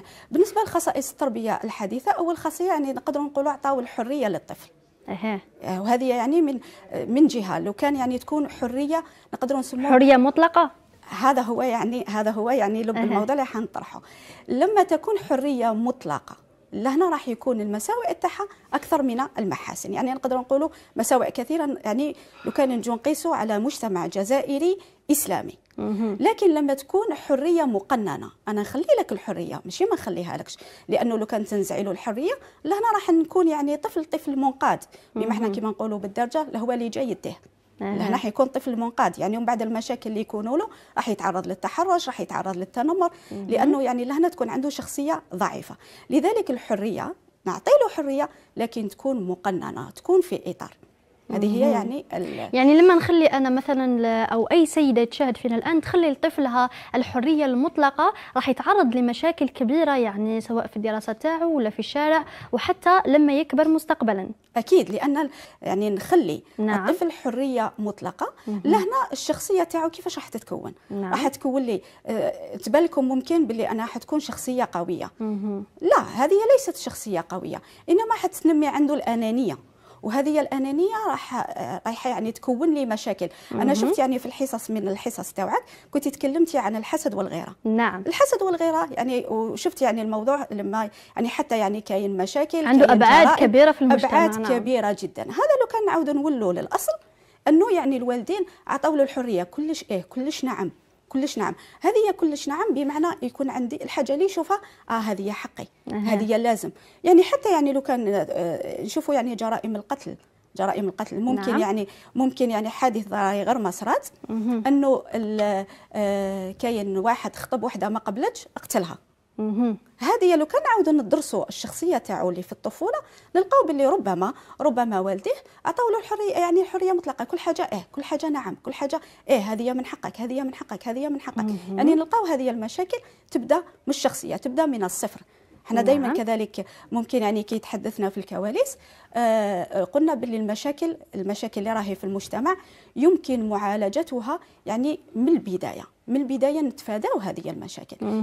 معاه بالنسبه لخصائص التربيه الحديثه اول خاصيه يعني نقدروا نقولوا عطاو الحريه للطفل اها آه، وهذه يعني من من جهه لو كان يعني تكون حريه نقدروا نسموها حريه مطلقه هذا هو يعني هذا هو يعني لب أه. الموضوع اللي حنطرحه لما تكون حريه مطلقه لهنا راح يكون المساوئ تاعها اكثر من المحاسن يعني نقدر نقولوا مساوئ كثيره يعني لو كان نجو نقيسوا على مجتمع جزائري اسلامي لكن لما تكون حريه مقننه انا نخلي لك الحريه ماشي ما نخليها لكش لانه لو كان تنزعي له الحريه لهنا راح نكون يعني طفل طفل منقاد بما احنا كما نقولوا بالدرجه لهو اللي جاي يديه لهنا راح يكون طفل منقاد يعني من بعد المشاكل اللي يكونوا له راح يتعرض للتحرش راح يتعرض للتنمر لانه يعني لهنا تكون عنده شخصيه ضعيفه لذلك الحريه نعطي له حريه لكن تكون مقننه تكون في اطار هذه هي يعني يعني لما نخلي انا مثلا او اي سيده تشاهد فينا الان تخلي لطفلها الحريه المطلقه راح يتعرض لمشاكل كبيره يعني سواء في الدراسه تاعو ولا في الشارع وحتى لما يكبر مستقبلا اكيد لان يعني نخلي نعم. الطفل حريه مطلقه لهنا الشخصيه تاعو كيفاش راح تتكون نعم. راح تكون لي آه، تبالكم ممكن باللي انا راح تكون شخصيه قويه مم. لا هذه ليست شخصيه قويه انما حتنمي عنده الانانيه وهذه الانانيه راح رايحه يعني تكون لي مشاكل انا شفت يعني في الحصص من الحصص تاعك كنت تكلمتي عن الحسد والغيره نعم الحسد والغيره يعني وشفت يعني الموضوع لما يعني حتى يعني كاين مشاكل عنده كاين ابعاد كبيره في المجتمع ابعاد نعم. كبيره جدا هذا لو كان نعاود نولوا للاصل انه يعني الوالدين عطاو له الحريه كلش ايه كلش نعم كلش نعم هذه كلش نعم بمعنى يكون عندي الحاجه اللي نشوفها اه هذه حقي هذه لازم يعني حتى يعني لو كان آه، نشوفوا يعني جرائم القتل جرائم القتل نعم. ممكن نعم. يعني ممكن يعني حادث غير ما صرات انه آه، كاين واحد خطب وحده ما قبلتش قتلها هذه لو كان نعاود ندرسوا الشخصيه تاعو اللي في الطفوله نلقاو باللي ربما ربما والديه عطاو له الحريه يعني الحريه مطلقه كل حاجه ايه كل حاجه نعم كل حاجه ايه هذه من حقك هذه من حقك هذه من حقك مم. يعني نلقاو هذه المشاكل تبدا من الشخصيه تبدا من الصفر احنا دائما نعم. كذلك ممكن يعني كي تحدثنا في الكواليس آه قلنا باللي المشاكل المشاكل اللي راهي في المجتمع يمكن معالجتها يعني من البدايه من البدايه نتفاداو هذه المشاكل